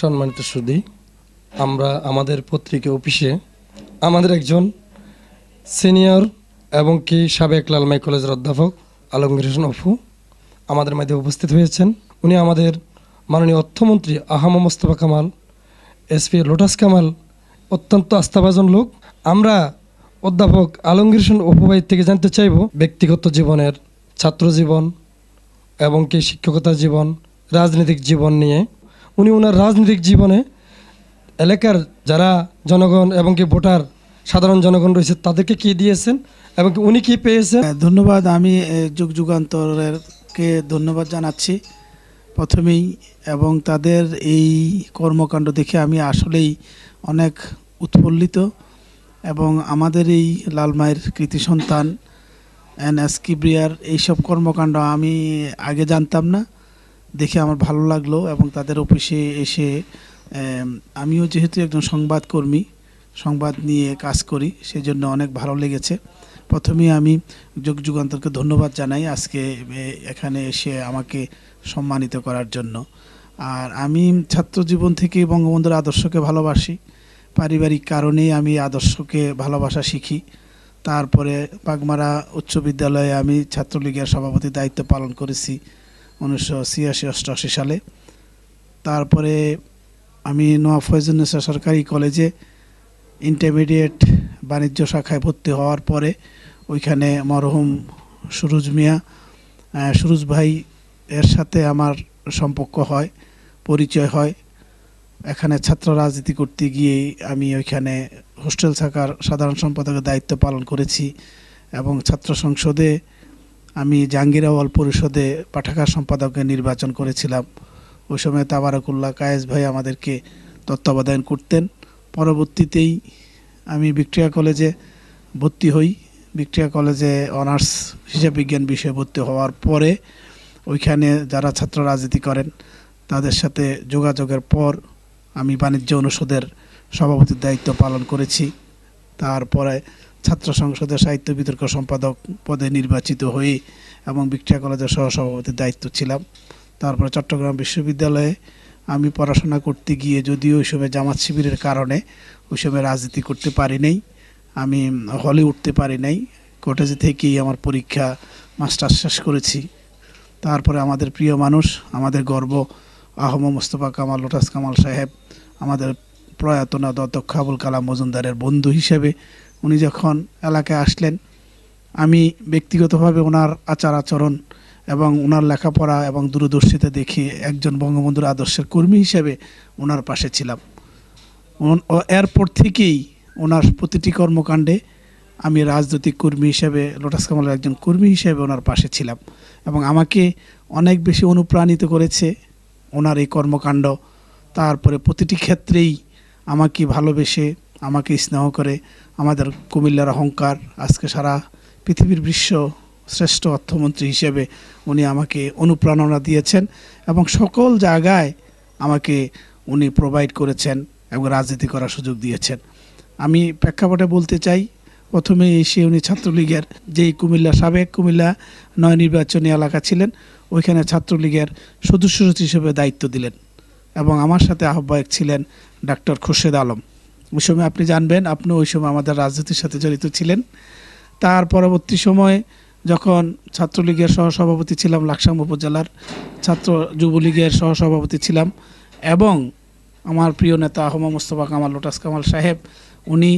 সম্মানিত সুদি আমরা আমাদের পত্রিকা অফিসে আমাদের একজন সিনিয়র এবং কি সাবেক লালমাই কলেজের অধ্যাপক আলমগীর হোসেন অফু আমাদের মাঝে উপস্থিত হয়েছেন উনি আমাদের মাননীয় অর্থমন্ত্রী আহম মোস্তফা কামাল এসপি লোটাস কামাল অত্যন্ত আস্থাভাজন লোক আমরা অধ্যাপক আলমগীর হোসেন অপু ভাই থেকে জানতে চাইব ব্যক্তিগত জীবনের ছাত্র জীবন এবং কি শিক্ষকতা জীবন রাজনৈতিক জীবন নিয়ে উনি ওনার রাজনৈতিক জীবনে এলাকার যারা জনগণ এবং কি ভোটার সাধারণ জনগণ রয়েছে তাদেরকে কি দিয়েছেন এবং উনি কি পেয়েছেন ধন্যবাদ আমি যুগ যুগান্তরেরকে ধন্যবাদ জানাচ্ছি প্রথমেই এবং তাদের এই কর্মকাণ্ড দেখে আমি আসলেই অনেক উৎফুল্লিত এবং আমাদের এই লালমায়ের কৃতি সন্তান এন এস কিব্রিয়ার এইসব কর্মকাণ্ড আমি আগে জানতাম না দেখে আমার ভালো লাগলো এবং তাদের অফিসে এসে আমিও যেহেতু একজন সংবাদকর্মী সংবাদ নিয়ে কাজ করি সেজন্য অনেক ভালো লেগেছে প্রথমে আমি যোগ যুগান্তরকে ধন্যবাদ জানাই আজকে এখানে এসে আমাকে সম্মানিত করার জন্য আর আমি ছাত্র জীবন থেকে বঙ্গবন্ধুর আদর্শকে ভালোবাসি পারিবারিক কারণেই আমি আদর্শকে ভালোবাসা শিখি তারপরে বাগমারা উচ্চ বিদ্যালয়ে আমি ছাত্রলীগের সভাপতি দায়িত্ব পালন করেছি উনিশশো ছিয়াশি অষ্টআশি সালে তারপরে আমি নোয়া ফয়জুন্নেসা সরকারি কলেজে ইন্টারমিডিয়েট বাণিজ্য শাখায় ভর্তি হওয়ার পরে ওইখানে মরহুম সুরুজ মিয়া সুরুজ ভাই এর সাথে আমার সম্পর্ক হয় পরিচয় হয় এখানে ছাত্র রাজনীতি করতে গিয়ে আমি ওইখানে হোস্টেল শাখার সাধারণ সম্পাদকের দায়িত্ব পালন করেছি এবং ছাত্র সংসদে আমি জাহাঙ্গীরাওয়াল পরিষদে পাঠাগার সম্পাদককে নির্বাচন করেছিলাম ওই সময় তাবারকুল্লাহ কায়েস ভাই আমাদেরকে তত্ত্বাবধান করতেন পরবর্তীতেই আমি ভিক্টোরিয়া কলেজে ভর্তি হই ভিক্টোরিয়া কলেজে অনার্স হিসাব বিজ্ঞান বিষয়ে ভর্তি হওয়ার পরে ওইখানে যারা ছাত্র রাজনীতি করেন তাদের সাথে যোগাযোগের পর আমি বাণিজ্য অনুষদের সভাপতির দায়িত্ব পালন করেছি তারপরে ছাত্র সংসদের সাহিত্য বিতর্ক সম্পাদক পদে নির্বাচিত হয়ে এবং ভিক্টোরিয়া কলেজের সহসভাপতির দায়িত্ব ছিলাম তারপরে চট্টগ্রাম বিশ্ববিদ্যালয়ে আমি পড়াশোনা করতে গিয়ে যদিও ওই সময় জামাত শিবিরের কারণে ওই সময় রাজনীতি করতে পারি নাই আমি হলে উঠতে পারি নাই কটেজে থেকেই আমার পরীক্ষা মাস্টার শেষ করেছি তারপরে আমাদের প্রিয় মানুষ আমাদের গর্ব আহম মোস্তফা কামাল লোটাস কামাল সাহেব আমাদের প্রয়াতনা দত্তক খাবুল কালাম মজুমদারের বন্ধু হিসেবে উনি যখন এলাকায় আসলেন আমি ব্যক্তিগতভাবে ওনার আচার আচরণ এবং ওনার লেখাপড়া এবং দূরদর্শিতা দেখে একজন বঙ্গবন্ধুর আদর্শের কর্মী হিসেবে ওনার পাশে ছিলাম এরপর থেকেই ওনার প্রতিটি কর্মকাণ্ডে আমি রাজনৈতিক কর্মী হিসেবে লোটাস কামালের একজন কর্মী হিসেবে ওনার পাশে ছিলাম এবং আমাকে অনেক বেশি অনুপ্রাণিত করেছে ওনার এই কর্মকাণ্ড তারপরে প্রতিটি ক্ষেত্রেই আমাকে ভালোবেসে আমাকে স্নেহ করে আমাদের কুমিল্লার অহংকার আজকে সারা পৃথিবীর বিশ্ব শ্রেষ্ঠ অর্থমন্ত্রী হিসেবে উনি আমাকে অনুপ্রেরণা দিয়েছেন এবং সকল জায়গায় আমাকে উনি প্রোভাইড করেছেন এবং রাজনীতি করার সুযোগ দিয়েছেন আমি প্রেক্ষাপটে বলতে চাই প্রথমে এসে উনি ছাত্রলীগের যেই কুমিল্লা সাবেক কুমিল্লা নয় নির্বাচনী এলাকা ছিলেন ওইখানে ছাত্রলীগের সদস্য হিসেবে দায়িত্ব দিলেন এবং আমার সাথে আহ্বায়ক ছিলেন ডাক্তার খুরশেদ আলম ওই সময় আপনি জানবেন আপনি ওই সময় আমাদের রাজনীতির সাথে জড়িত ছিলেন তার পরবর্তী সময় যখন ছাত্রলীগের সহসভাপতি ছিলাম লাকসাম উপজেলার ছাত্র যুবলীগের সহসভাপতি ছিলাম এবং আমার প্রিয় নেতা আহমা মোস্তফা কামাল লোটাস কামাল সাহেব উনি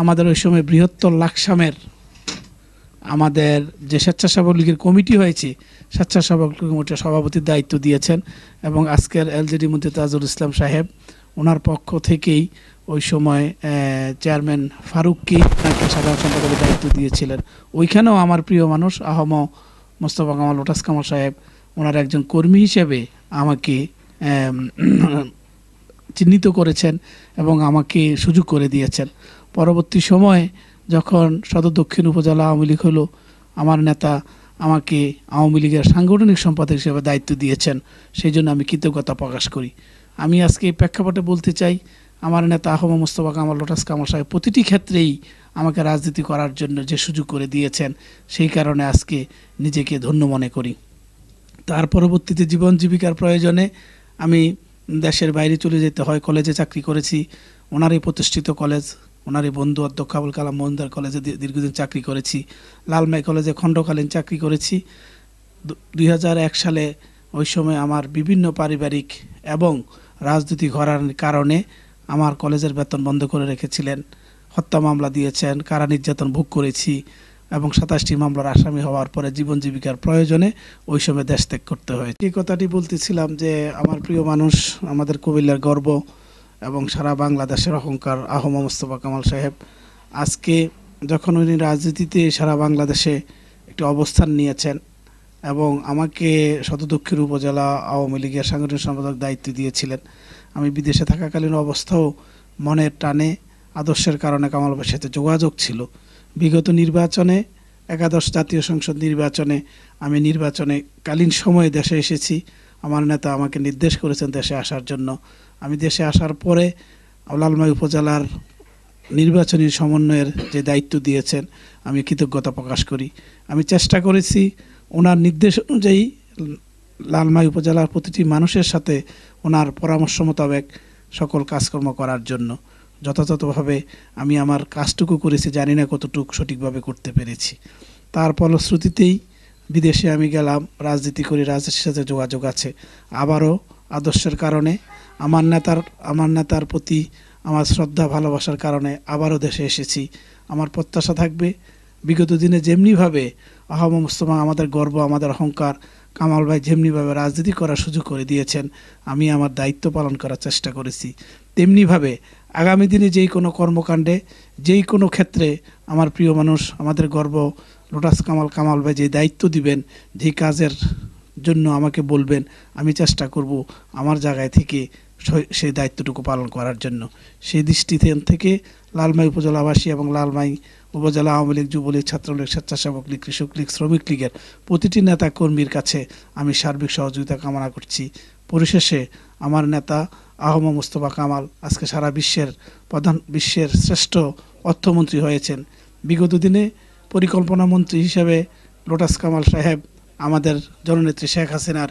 আমাদের ওই সময় বৃহত্তর লাকসামের আমাদের যে স্বেচ্ছাসেবক লীগের কমিটি হয়েছে স্বেচ্ছাসেবক কমিটির সভাপতির দায়িত্ব দিয়েছেন এবং আজকের এলজেডি মন্ত্রী তাজুল ইসলাম সাহেব ওনার পক্ষ থেকেই ওই সময় চেয়ারম্যান ফারুককে তাকে সাধারণ সম্পাদকের দায়িত্ব দিয়েছিলেন ওইখানেও আমার প্রিয় মানুষ আহম মোস্তফা কামাল ওটাস কামাল সাহেব ওনার একজন কর্মী হিসেবে আমাকে চিহ্নিত করেছেন এবং আমাকে সুযোগ করে দিয়েছেন পরবর্তী সময়ে যখন সদর দক্ষিণ উপজেলা আওয়ামী লীগ হলো আমার নেতা আমাকে আওয়ামী লীগের সাংগঠনিক সম্পাদক হিসেবে দায়িত্ব দিয়েছেন সেই জন্য আমি কৃতজ্ঞতা প্রকাশ করি আমি আজকে এই প্রেক্ষাপটে বলতে চাই আমার নেতা আহমা মুস্তফা কামাল লোটাস কামাল সাহেব প্রতিটি ক্ষেত্রেই আমাকে রাজনীতি করার জন্য যে সুযোগ করে দিয়েছেন সেই কারণে আজকে নিজেকে ধন্য মনে করি তার পরবর্তীতে জীবন জীবিকার প্রয়োজনে আমি দেশের বাইরে চলে যেতে হয় কলেজে চাকরি করেছি ওনারই প্রতিষ্ঠিত কলেজ ওনারই বন্ধু অধ্যক্ষ আবুল কালাম মহিন্দার কলেজে দীর্ঘদিন চাকরি করেছি লালমাই কলেজে খণ্ডকালীন চাকরি করেছি দুই সালে ওই সময় আমার বিভিন্ন পারিবারিক এবং রাজনীতি করার কারণে আমার কলেজের বেতন বন্ধ করে রেখেছিলেন হত্যা মামলা দিয়েছেন কারা নির্যাতন ভোগ করেছি এবং সাতাশটি মামলার আসামি হওয়ার পরে জীবন জীবিকার প্রয়োজনে ওই সময় দেশ ত্যাগ করতে হয় এই কথাটি বলতেছিলাম যে আমার প্রিয় মানুষ আমাদের কুমিল্লার গর্ব এবং সারা বাংলাদেশের অহংকার আহম মোস্তফা কামাল সাহেব আজকে যখন উনি রাজনীতিতে সারা বাংলাদেশে একটি অবস্থান নিয়েছেন এবং আমাকে শতদক্ষিণ উপজেলা আওয়ামী লীগের সাংগঠনিক সম্পাদক দায়িত্ব দিয়েছিলেন আমি বিদেশে থাকাকালীন অবস্থাও মনের টানে আদর্শের কারণে কামালবের সাথে যোগাযোগ ছিল বিগত নির্বাচনে একাদশ জাতীয় সংসদ নির্বাচনে আমি নির্বাচনে কালীন সময়ে দেশে এসেছি আমার নেতা আমাকে নির্দেশ করেছেন দেশে আসার জন্য আমি দেশে আসার পরে লালমাই উপজেলার নির্বাচনী সমন্বয়ের যে দায়িত্ব দিয়েছেন আমি কৃতজ্ঞতা প্রকাশ করি আমি চেষ্টা করেছি ওনার নির্দেশ অনুযায়ী লালমাই উপজেলার প্রতিটি মানুষের সাথে ওনার পরামর্শ মোতাবেক সকল কাজকর্ম করার জন্য যথাযথভাবে আমি আমার কাজটুকু করেছি জানি না কতটুক সঠিকভাবে করতে পেরেছি তার ফলশ্রুতিতেই বিদেশে আমি গেলাম রাজনীতি করি রাজনীতির সাথে যোগাযোগ আছে আবারও আদর্শের কারণে আমার নেতার আমার নেতার প্রতি আমার শ্রদ্ধা ভালোবাসার কারণে আবারও দেশে এসেছি আমার প্রত্যাশা থাকবে বিগত দিনে যেমনিভাবে আহম মুস্তমা আমাদের গর্ব আমাদের অহংকার কামাল ভাই যেমনিভাবে রাজনীতি করার সুযোগ করে দিয়েছেন আমি আমার দায়িত্ব পালন করার চেষ্টা করেছি তেমনিভাবে আগামী দিনে যেই কোনো কর্মকাণ্ডে যেই কোনো ক্ষেত্রে আমার প্রিয় মানুষ আমাদের গর্ব লোটাস কামাল কামাল ভাই যে দায়িত্ব দিবেন যেই কাজের জন্য আমাকে বলবেন আমি চেষ্টা করব আমার জায়গায় থেকে সেই দায়িত্বটুকু পালন করার জন্য সেই দৃষ্টিতে থেকে লালমাই উপজেলাবাসী এবং লালমাই উপজেলা আওয়ামী লীগ যুবলীগ ছাত্রলীগ স্বেচ্ছাসেবক লীগ কৃষক লীগ শ্রমিক লীগের প্রতিটি নেতা কর্মীর কাছে আমি সার্বিক সহযোগিতা কামনা করছি পরিশেষে আমার নেতা আহম মুস্তফা কামাল আজকে সারা বিশ্বের প্রধান বিশ্বের শ্রেষ্ঠ অর্থমন্ত্রী হয়েছেন বিগত দিনে পরিকল্পনা মন্ত্রী হিসাবে লোটাস কামাল সাহেব আমাদের জননেত্রী শেখ হাসিনার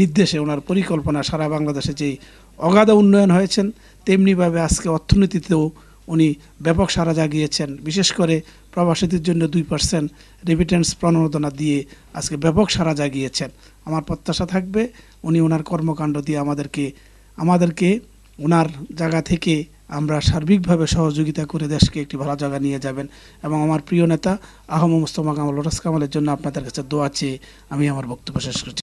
নির্দেশে ওনার পরিকল্পনা সারা বাংলাদেশে যেই অগাধ উন্নয়ন হয়েছেন তেমনিভাবে আজকে অর্থনীতিতেও উনি ব্যাপক সারা জাগিয়েছেন বিশেষ করে প্রবাসীদের জন্য দুই পার্সেন্ট রেমিটেন্স প্রণোদনা দিয়ে আজকে ব্যাপক সারা জাগিয়েছেন আমার প্রত্যাশা থাকবে উনি ওনার কর্মকাণ্ড দিয়ে আমাদেরকে আমাদেরকে ওনার জায়গা থেকে আমরা সার্বিকভাবে সহযোগিতা করে দেশকে একটি ভালো জায়গা নিয়ে যাবেন এবং আমার প্রিয় নেতা আহম মুস্তমা কামাল রোটাস কামালের জন্য আপনাদের কাছে দোয়া চেয়ে আমি আমার বক্তব্য শেষ করছি